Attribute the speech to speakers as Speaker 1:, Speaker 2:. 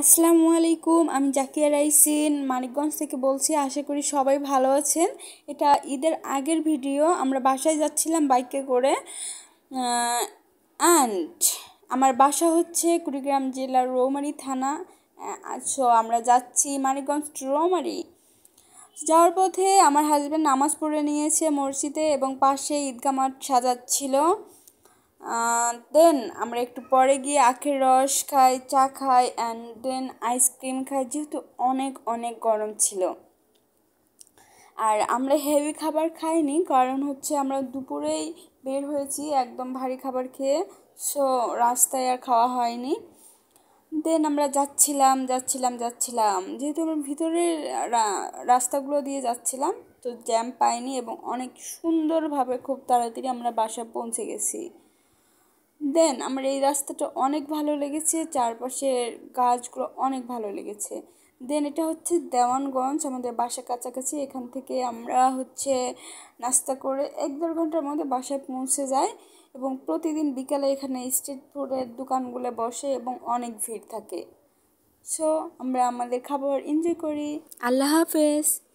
Speaker 1: আসসালামু আলাইকুম আমি জাকিয়া রাইসিন মানিকগঞ্জ থেকে বলছি আশা করি সবাই ভালো আছেন এটা ঈদের আগের ভিডিও আমরা বাসায় যাচ্ছিলাম বাইকে করে অ্যান্ড আমার বাসা হচ্ছে কুড়িগ্রাম জেলার রৌমারি থানা সো আমরা যাচ্ছি মানিকগঞ্জ রৌমারি যাওয়ার পথে আমার হাজব্যান্ড নামাজ পড়ে নিয়েছে মসজিদে এবং পাশে ঈদগা মাঠ সাজাচ্ছিল দেন আমরা একটু পরে গিয়ে আখের রস খাই চা খাই অ্যান্ড দেন আইসক্রিম খাই যেহেতু অনেক অনেক গরম ছিল আর আমরা হেভি খাবার খাইনি কারণ হচ্ছে আমরা দুপুরেই বের হয়েছি একদম ভারী খাবার খেয়ে সো রাস্তায় আর খাওয়া হয়নি দেন আমরা যাচ্ছিলাম যাচ্ছিলাম যাচ্ছিলাম যেহেতু আমরা ভিতরের রাস্তাগুলো দিয়ে যাচ্ছিলাম তো জ্যাম পাইনি এবং অনেক সুন্দরভাবে খুব তাড়াতাড়ি আমরা বাসা পৌঁছে গেছি দেন আমার এই রাস্তাটা অনেক ভালো লেগেছে চারপাশের গাছগুলো অনেক ভালো লেগেছে দেন এটা হচ্ছে দেওয়ানগঞ্জ আমাদের বাসা কাছাকাছি এখান থেকে আমরা হচ্ছে নাস্তা করে এক দেড় ঘন্টার মধ্যে বাসায় পৌঁছে যাই এবং প্রতিদিন বিকালে এখানে স্ট্রিট ফুডের দোকানগুলো বসে এবং অনেক ভিড় থাকে সো আমরা আমাদের খাবার এনজয় করি আল্লাহ হাফেজ